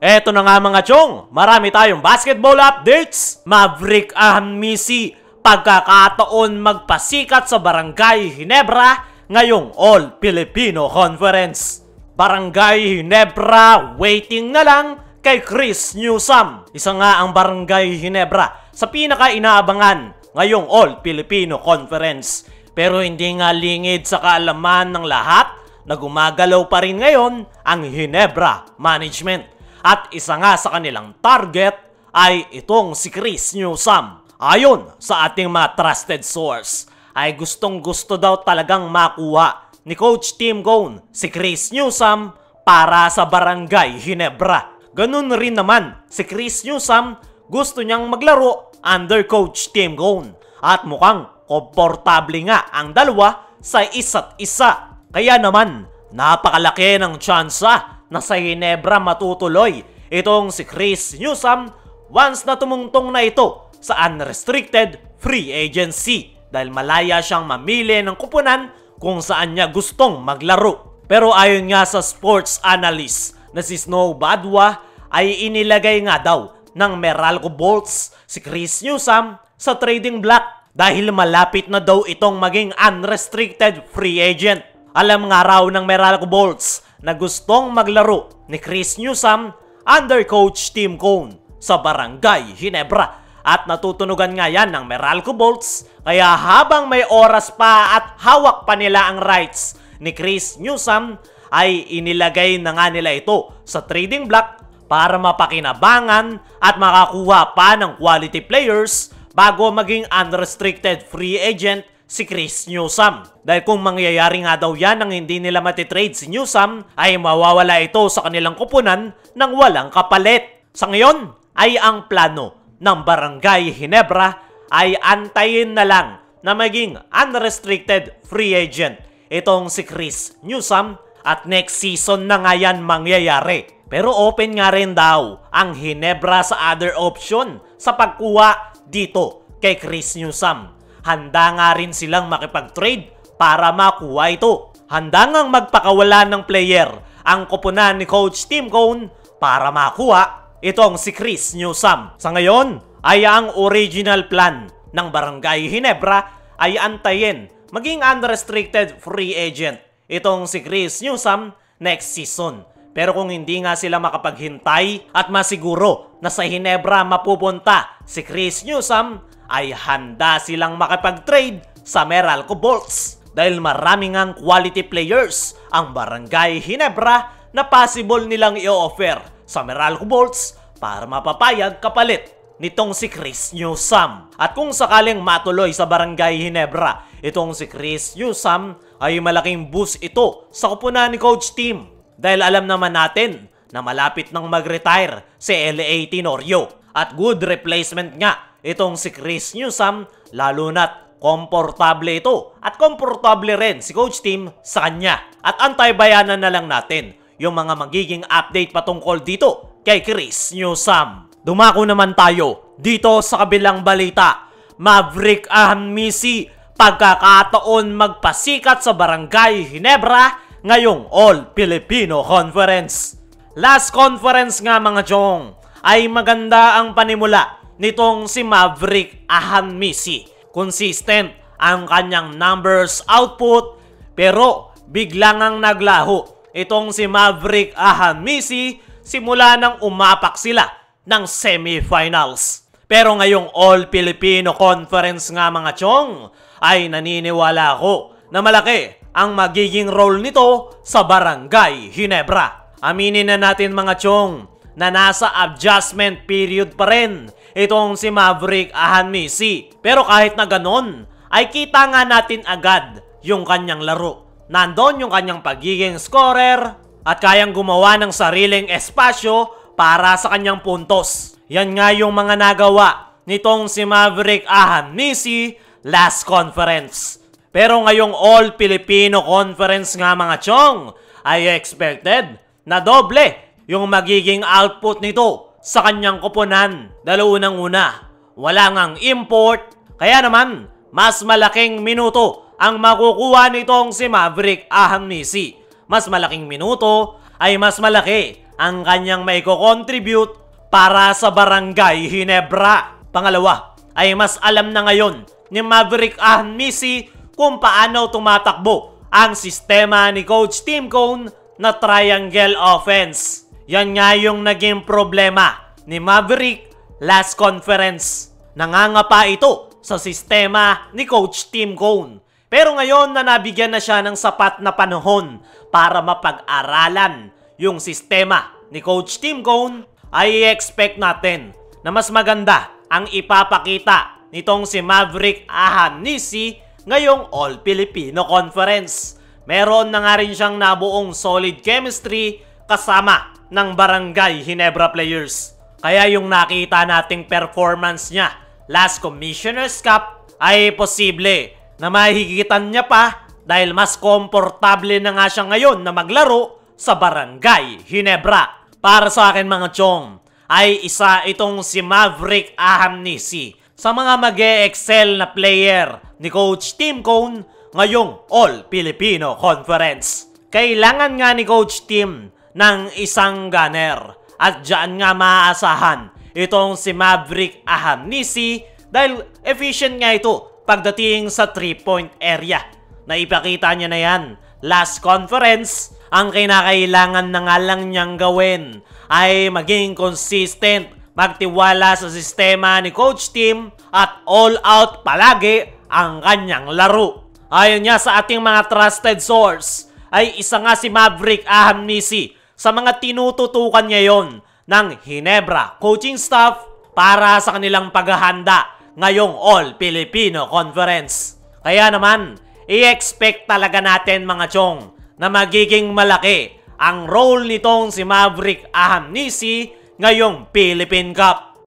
Eto na nga mga chong, marami tayong basketball updates. Maverick Ahamisi, pagkakataon magpasikat sa Barangay Hinebra ngayong All Filipino Conference. Barangay Hinebra, waiting na lang kay Chris Newsom. Isa nga ang Barangay Hinebra sa pinaka-inaabangan ngayong All Filipino Conference. Pero hindi nga lingid sa kaalaman ng lahat na gumagalaw pa rin ngayon ang Hinebra Management at isa nga sa kanilang target ay itong si Chris Newsom. Ayon sa ating mga trusted source ay gustong gusto daw talagang makuha ni Coach Tim Gone si Chris Newsom para sa Barangay Hinebra. Ganun rin naman si Chris Newsom gusto niyang maglaro under Coach Tim Gone at mukhang komportable nga ang dalawa sa isa't isa. Kaya naman napakalaki ng tsansa na sa Hinebra matutuloy itong si Chris Newsom once na tumungtong na ito sa unrestricted free agency dahil malaya siyang mamili ng kupunan kung saan niya gustong maglaro. Pero ayon nga sa sports analyst na si Snow Badwa ay inilagay nga daw ng Meralco Bolts si Chris Newsom sa trading block dahil malapit na daw itong maging unrestricted free agent. Alam nga raw ng Meralco Bolts na gustong maglaro ni Chris Newsom under coach Tim Cone sa Barangay Ginebra. At natutunugan nga yan ng Meralco Bolts kaya habang may oras pa at hawak pa nila ang rights ni Chris Newsom ay inilagay na nga nila ito sa trading block para mapakinabangan at makakuha pa ng quality players bago maging unrestricted free agent si Chris Newsom. Dahil kung mangyayari nga daw yan nang hindi nila matitrade si Newsom, ay mawawala ito sa kanilang kupunan ng walang kapalit. Sa ngayon ay ang plano ng Barangay Hinebra ay antayin na lang na maging unrestricted free agent itong si Chris Newsom at next season na nga yan mangyayari. Pero open nga rin daw ang Hinebra sa other option sa pagkuha dito kay Chris Newsom handa nga rin silang makipag-trade para makuha ito. Handa ngang magpakawala ng player ang koponan ni Coach Tim Cone para makuha itong si Chris Newsom. Sa ngayon ay ang original plan ng Barangay Hinebra ay antayin maging unrestricted free agent itong si Chris Newsom next season. Pero kung hindi nga sila makapaghintay at masiguro na sa Hinebra mapupunta si Chris Newsom ay handa silang makapag-trade sa Meralco Bolts dahil marami ngang quality players ang Barangay Hinebra na possible nilang i-offer sa Meralco Bolts para mapapayag kapalit nitong si Chris Newsam. At kung sakaling matuloy sa Barangay Hinebra, itong si Chris Newsam ay malaking boost ito sa kupunan ni Coach Team dahil alam naman natin na malapit nang mag-retire si LA Tenorio at good replacement nga itong si Chris Newsom lalo na't komportable ito at komportable rin si coach team sa kanya. At antay-bayanan na lang natin yung mga magiging update patungkol dito kay Chris Newsom. Dumako naman tayo dito sa kabilang balita. Maverick Ahmisi pagkakataon magpasikat sa Barangay Hinebra ngayong All Filipino Conference. Last conference nga mga jong ay maganda ang panimula nitong si Maverick Ahanmisi. Consistent ang kanyang numbers output pero biglang ang naglaho. Itong si Maverick Ahanmisi simula nang umapak sila ng semifinals. Pero ngayong All-Filipino Conference nga mga chong ay naniniwala ko na malaki ang magiging role nito sa Barangay Ginebra. Aminin na natin mga chong, na nasa adjustment period pa rin itong si Maverick Ahanmisi. Pero kahit na ganon, ay kita nga natin agad yung kanyang laro. Nandon yung kanyang pagiging scorer at kayang gumawa ng sariling espasyo para sa kanyang puntos. Yan nga yung mga nagawa nitong si Maverick Ahanmisi last conference. Pero ngayong All-Filipino Conference nga mga chong ay expected na doble yung magiging output nito sa kanyang koponan. Dalawunang una wala ngang import. Kaya naman, mas malaking minuto ang makukuha nitong si Maverick Ahamnisi. Mas malaking minuto ay mas malaki ang kanyang may contribute para sa Barangay Hinebra. Pangalawa, ay mas alam na ngayon ni Maverick Ahamnisi kung paano tumatakbo ang sistema ni Coach Tim Cone na triangle offense. Yan nga yung naging problema ni Maverick last conference. Nangangapa ito sa sistema ni Coach Tim Cone. Pero ngayon na nabigyan na siya ng sapat na panahon para mapag-aralan yung sistema ni Coach Tim Cone, ay expect natin na mas maganda ang ipapakita nitong si Maverick Ahanisi ngayong All-Filipino Conference. Meron na nga rin siyang nabuong solid chemistry kasama ng Barangay Hinebra Players. Kaya yung nakita nating performance niya last Commissioner's Cup ay posible na mahigitan niya pa dahil mas komportable na nga siya ngayon na maglaro sa Barangay Hinebra. Para sa akin mga chong, ay isa itong si Maverick Ahamnisi sa mga mag excel na player ni Coach Tim Cone ngayong All-Filipino Conference. Kailangan nga ni Coach Tim ng isang gunner. At dyan nga maaasahan itong si Maverick Ahamnisi dahil efficient nga ito pagdating sa 3-point area. Naipakita niya na yan. Last conference, ang kinakailangan na nga lang niyang gawin ay maging consistent, magtiwala sa sistema ni coach team at all out palagi ang kanyang laro. Ayon niya sa ating mga trusted source, ay isa nga si Maverick Ahamnisi sa mga tinututukan ngayon ng Hinebra coaching staff para sa kanilang paghahanda ngayong All-Filipino Conference. Kaya naman, i-expect talaga natin mga chong na magiging malaki ang role nitong si Maverick Ahamnisi ngayong Philippine Cup.